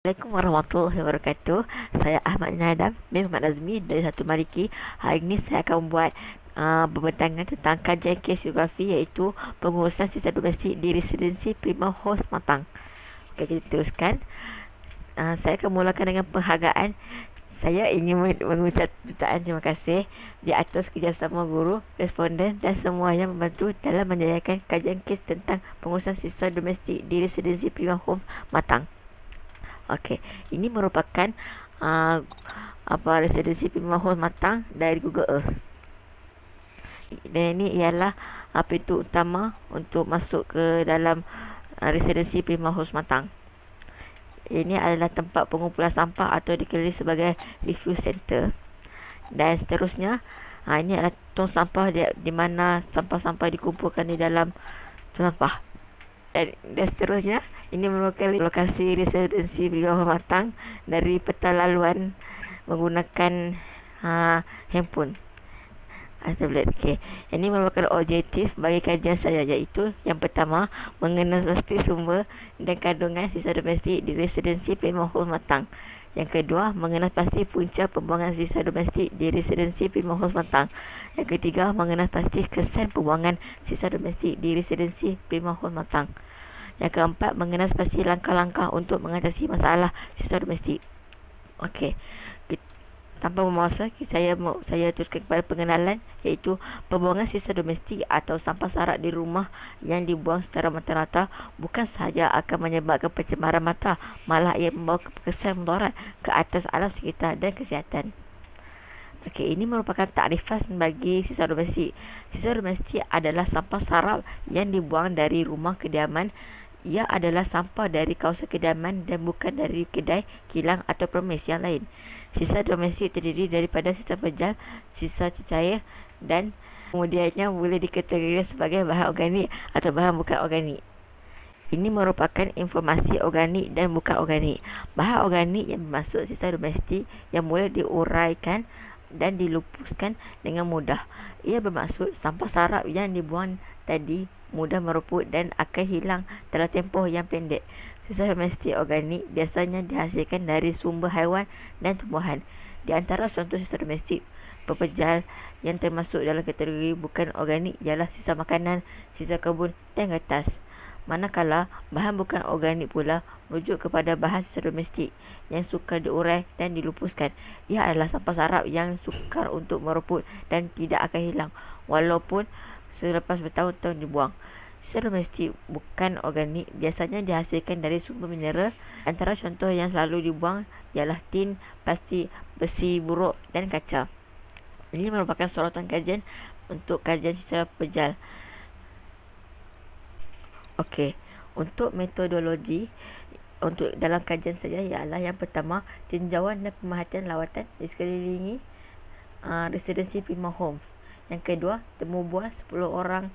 Assalamualaikum warahmatullahi wabarakatuh Saya Ahmad Nadam, Mim Ahmad Azmi dari Satu Maliki Hari ini saya akan membuat uh, Berbentangan tentang kajian kes geografi Iaitu pengurusan sisa domestik Di residensi Prima Host Matang Okey, kita teruskan uh, Saya akan mulakan dengan penghargaan saya ingin mengucap jutaan terima kasih di atas kerjasama guru, responden dan semua yang membantu dalam menjayakan kajian kes tentang pengurusan sisa domestik di residensi Prima Home Matang. Okey, ini merupakan uh, apa residensi pemohon matang dari Google Earth. Dan ini ialah apa uh, itu utama untuk masuk ke dalam uh, residensi Prima house Matang. Ini adalah tempat pengumpulan sampah atau dikenali sebagai review center. Dan seterusnya, uh, ini adalah tong sampah di, di mana sampah-sampah dikumpulkan di dalam tong sampah. Dan, dan seterusnya, ini merupakan lokasi residensi beliau matang dari peta laluan menggunakan uh, handphone tablet. Okay. Ini merupakan objektif bagi kajian saya iaitu yang pertama mengenal pasti sumber dan kandungan sisa domestik di residensi Prima Hall Matang. Yang kedua mengenal pasti punca pembuangan sisa domestik di residensi Prima Hall Matang. Yang ketiga mengenal pasti kesan pembuangan sisa domestik di residensi Prima Hall Matang. Yang keempat, mengenal pasti langkah-langkah untuk mengatasi masalah sisa domestik. Okey. Tanpa memaksa, saya saya teruskan kepada pengenalan iaitu pembuangan sisa domestik atau sampah sarat di rumah yang dibuang secara merata-rata bukan sahaja akan menyebabkan pencemaran mata, malah ia membawa kesan mudarat ke atas alam sekitar dan kesihatan. Okey, ini merupakan takrifas bagi sisa domestik. Sisa domestik adalah sampah sarap yang dibuang dari rumah kediaman, ia adalah sampah dari kawasan kediaman dan bukan dari kedai, kilang atau premis yang lain. Sisa domestik terdiri daripada sisa pejal, sisa cecair dan kemudiannya boleh dikategorikan sebagai bahan organik atau bahan bukan organik. Ini merupakan informasi organik dan bukan organik. Bahan organik yang bermaksud sisa domestik yang boleh diuraikan dan dilupuskan dengan mudah. Ia bermaksud sampah sarap yang dibuang tadi mudah meruput dan akan hilang dalam tempoh yang pendek. Sisa domestik organik biasanya dihasilkan dari sumber haiwan dan tumbuhan. Di antara contoh sisa domestik pepejal yang termasuk dalam kategori bukan organik ialah sisa makanan, sisa kebun dan kertas. Manakala bahan bukan organik pula merujuk kepada bahan sisa domestik yang sukar diurai dan dilupuskan. Ia adalah sampah sarap yang sukar untuk meruput dan tidak akan hilang walaupun selepas bertahun-tahun dibuang. Secara domestik, bukan organik, biasanya dihasilkan dari sumber mineral. Antara contoh yang selalu dibuang ialah tin, plastik, besi buruk dan kaca. Ini merupakan sorotan kajian untuk kajian secara pejal. Okey, untuk metodologi untuk dalam kajian saja ialah yang pertama tinjauan dan pemerhatian lawatan di sekelilingi uh, residensi Prima Home. Yang kedua, temu bual 10 orang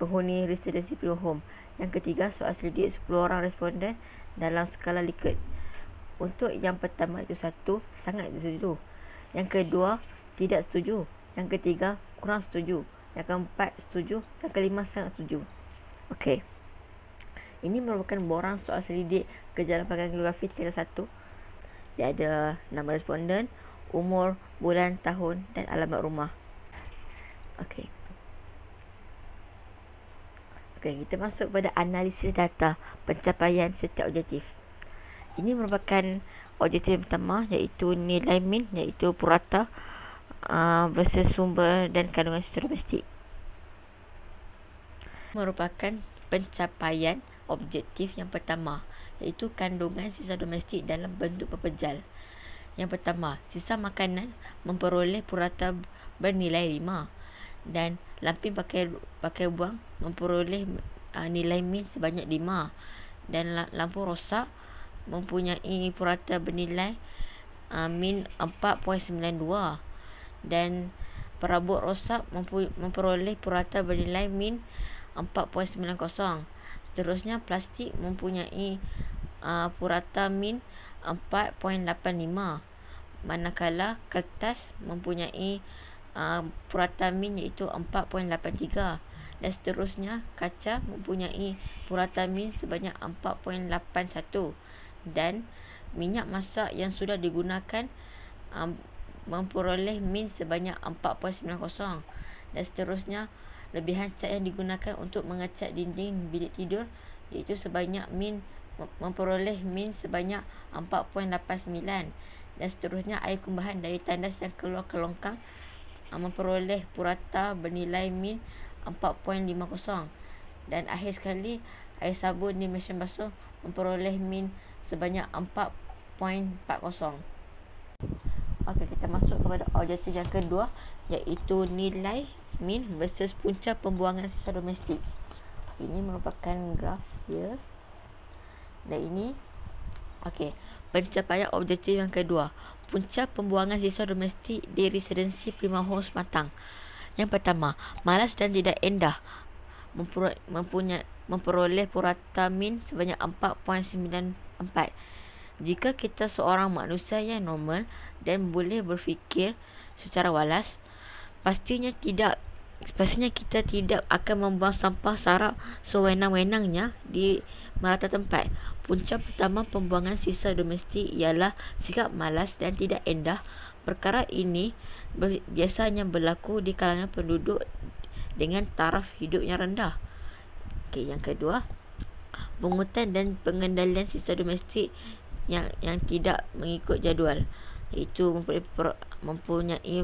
penghuni residensi Pilu Home. Yang ketiga, soal selidik 10 orang responden dalam skala Likert. Untuk yang pertama itu satu, sangat setuju. Yang kedua, tidak setuju. Yang ketiga, kurang setuju. Yang keempat, setuju. Yang kelima, sangat setuju. Okey. Ini merupakan borang soal selidik kejalan pakaian geografi tiga satu. Dia ada nama responden, umur, bulan, tahun dan alamat rumah. Okey. Okey, kita masuk pada analisis data pencapaian setiap objektif. Ini merupakan objektif pertama iaitu nilai min iaitu purata uh, versus sumber dan kandungan secara domestik. Merupakan pencapaian objektif yang pertama iaitu kandungan sisa domestik dalam bentuk pepejal. Yang pertama, sisa makanan memperoleh purata bernilai dan lampin pakai pakai buang memperoleh uh, nilai min sebanyak 5 dan lampu rosak mempunyai purata bernilai uh, min 4.92 dan perabot rosak mempu- memperoleh purata bernilai min 4.90 seterusnya plastik mempunyai uh, purata min 4.85 manakala kertas mempunyai uh, puratan min iaitu 4.83 dan seterusnya kaca mempunyai puratan min sebanyak 4.81 dan minyak masak yang sudah digunakan um, memperoleh min sebanyak 4.90 dan seterusnya lebihan cat yang digunakan untuk mengecat dinding bilik tidur iaitu sebanyak min memperoleh min sebanyak 4.89 dan seterusnya air kumbahan dari tandas yang keluar ke longkang peroleh purata bernilai min 4.50 dan akhir sekali air sabun di mesin basuh memperoleh min sebanyak 4.40 Okey, kita masuk kepada objektif yang kedua iaitu nilai min versus punca pembuangan sisa domestik ini merupakan graf dia. dan ini okay, pencapaian objektif yang kedua punca pembuangan siswa domestik di residensi Prima Homes Matang. Yang pertama, malas dan tidak endah memperoleh purata min sebanyak 4.94. Jika kita seorang manusia yang normal dan boleh berfikir secara walas, pastinya tidak Pastinya kita tidak akan membuang sampah sarap sewenang-wenangnya di merata tempat. Punca pertama pembuangan sisa domestik ialah sikap malas dan tidak endah. Perkara ini biasanya berlaku di kalangan penduduk dengan taraf hidup yang rendah. Okey, yang kedua, pungutan dan pengendalian sisa domestik yang yang tidak mengikut jadual itu mempunyai, mempunyai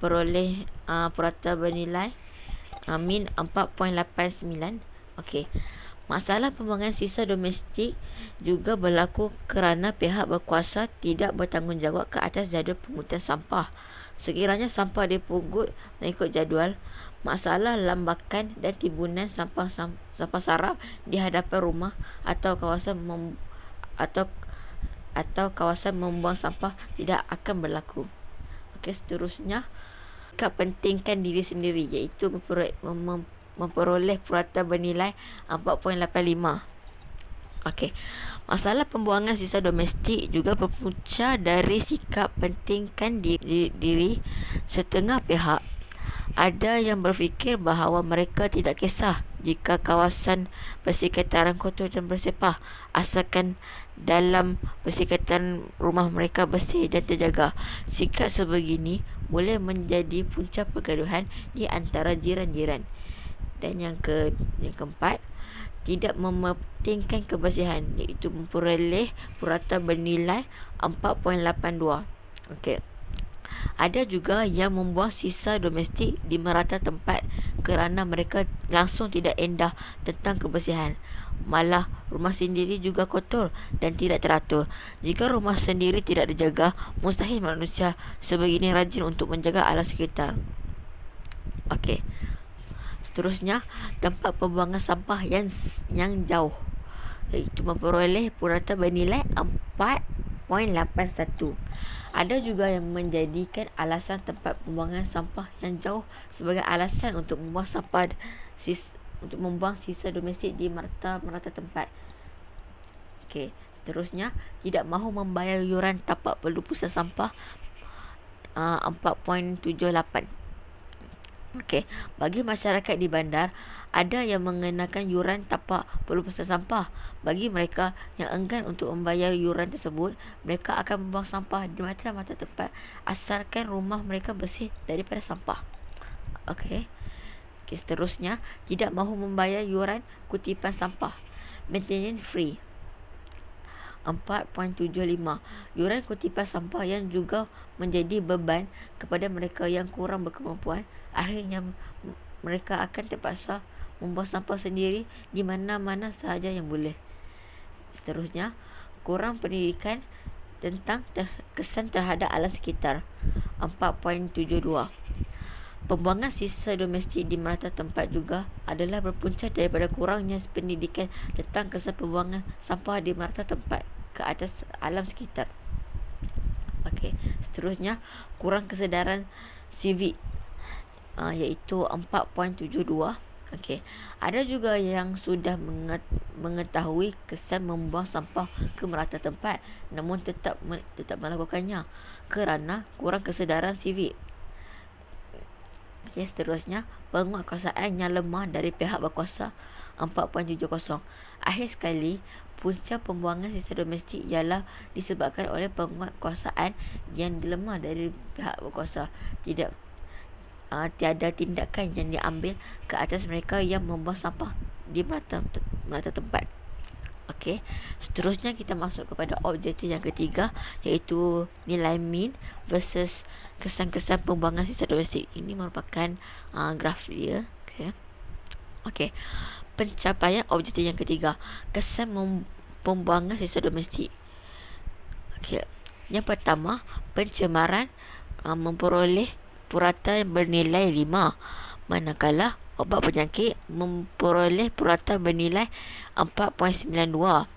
peroleh uh, ah, purata bernilai uh, min 4.89. Okey. Masalah pembuangan sisa domestik juga berlaku kerana pihak berkuasa tidak bertanggungjawab ke atas jadual pemungutan sampah. Sekiranya sampah dipungut mengikut jadual, masalah lambakan dan timbunan sampah sampah sarap di hadapan rumah atau kawasan mem, atau atau kawasan membuang sampah tidak akan berlaku. Okey, seterusnya, kepentingkan diri sendiri iaitu memper, mem memperoleh purata bernilai 4.85. Okey. Masalah pembuangan sisa domestik juga berpunca dari sikap pentingkan diri, diri setengah pihak. Ada yang berfikir bahawa mereka tidak kisah jika kawasan persekitaran kotor dan bersepah asalkan dalam persekitaran rumah mereka bersih dan terjaga. Sikap sebegini boleh menjadi punca pergaduhan di antara jiran-jiran. Dan yang ke yang keempat tidak mementingkan kebersihan iaitu memperoleh purata bernilai 4.82. Okey. Ada juga yang membuang sisa domestik di merata tempat kerana mereka langsung tidak endah tentang kebersihan. Malah rumah sendiri juga kotor dan tidak teratur. Jika rumah sendiri tidak dijaga, mustahil manusia sebegini rajin untuk menjaga alam sekitar. Okey. Seterusnya, tempat pembuangan sampah yang yang jauh iaitu eh, memperoleh purata bernilai 4.81. Ada juga yang menjadikan alasan tempat pembuangan sampah yang jauh sebagai alasan untuk membuang sampah sis, untuk membuang sisa domestik di merata merata tempat. Okey, seterusnya tidak mahu membayar yuran tapak pelupusan sampah ah, uh, 4.78. Okey, bagi masyarakat di bandar, ada yang mengenakan yuran tapak puluh pasal sampah. Bagi mereka yang enggan untuk membayar yuran tersebut, mereka akan membuang sampah di mata-mata tempat asalkan rumah mereka bersih daripada sampah. Okey. Okay, seterusnya, tidak mahu membayar yuran kutipan sampah. Maintenance free. 4.75. Yuran kutipan sampah yang juga menjadi beban kepada mereka yang kurang berkemampuan. Akhirnya mereka akan terpaksa membuang sampah sendiri di mana-mana sahaja yang boleh. Seterusnya, kurang pendidikan tentang ter- kesan terhadap alam sekitar. 4.72. Pembuangan sisa domestik di merata tempat juga adalah berpunca daripada kurangnya pendidikan tentang kesan pembuangan sampah di merata tempat ke atas alam sekitar. Okey, seterusnya kurang kesedaran civik uh, iaitu 4.72. Okey. Ada juga yang sudah mengetahui kesan membuang sampah ke merata tempat namun tetap tetap melakukannya kerana kurang kesedaran civik. Okey, seterusnya penguatkuasaan yang lemah dari pihak berkuasa 4.70. Akhir sekali, punca pembuangan sisa domestik ialah disebabkan oleh penguatkuasaan yang lemah dari pihak berkuasa. Tidak uh, tiada tindakan yang diambil ke atas mereka yang membuang sampah di merata, merata tempat. Okey. Seterusnya kita masuk kepada objektif yang ketiga iaitu nilai min versus kesan-kesan pembuangan sisa domestik. Ini merupakan uh, graf dia. Okey. Okey pencapaian objektif yang ketiga kesan mem- pembuangan sisa domestik okay. yang pertama pencemaran uh, memperoleh purata yang bernilai 5 manakala obat penyakit memperoleh purata bernilai 4.92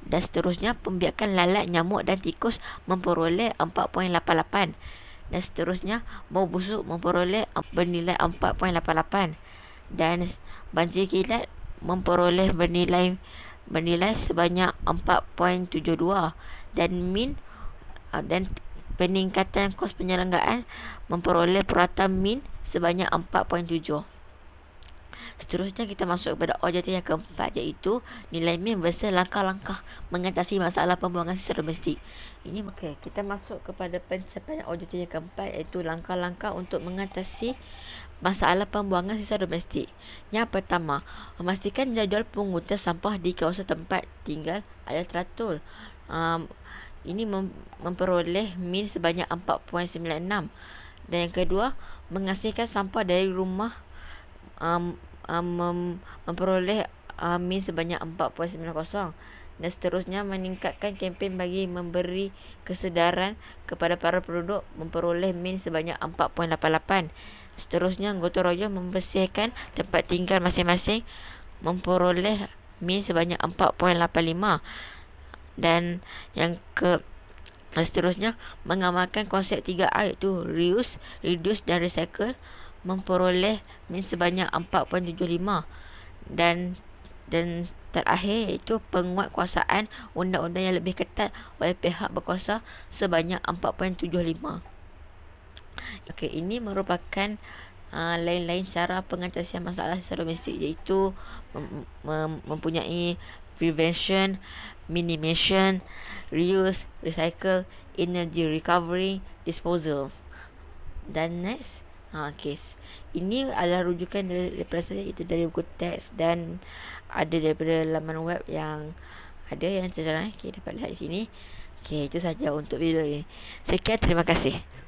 dan seterusnya pembiakan lalat nyamuk dan tikus memperoleh 4.88 dan seterusnya, bau busuk memperoleh bernilai dan banjir kilat memperoleh bernilai bernilai sebanyak 4.72 dan min dan peningkatan kos penyelenggaraan memperoleh perata min sebanyak 4.7 Seterusnya kita masuk kepada objektif yang keempat iaitu nilai min versus langkah-langkah mengatasi masalah pembuangan sisa domestik. Ini okay kita masuk kepada pencapaian objektif yang keempat iaitu langkah-langkah untuk mengatasi masalah pembuangan sisa domestik. Yang pertama, memastikan jadual pengutus sampah di kawasan tempat tinggal ada teratur. Um, ini mem- memperoleh min sebanyak 4.96. Dan yang kedua, mengasingkan sampah dari rumah um, uh, mem- memperoleh uh, min sebanyak 4.90 dan seterusnya meningkatkan kempen bagi memberi kesedaran kepada para penduduk memperoleh min sebanyak 4.88 seterusnya gotong royong membersihkan tempat tinggal masing-masing memperoleh min sebanyak 4.85 dan yang ke seterusnya mengamalkan konsep 3R iaitu reuse, reduce dan recycle memperoleh min sebanyak 4.75 dan dan terakhir iaitu penguatkuasaan undang-undang yang lebih ketat oleh pihak berkuasa sebanyak 4.75. Okey, ini merupakan uh, lain-lain cara pengatasian masalah secara domestik iaitu mem- mem- mempunyai prevention, minimization, reuse, recycle, energy recovery, disposal. Dan next, ha, kes. Ini adalah rujukan dari, daripada saya itu dari buku teks dan ada daripada laman web yang ada yang tercerai. Okey, dapat lihat di sini. Okey, itu saja untuk video ini. Sekian, terima kasih.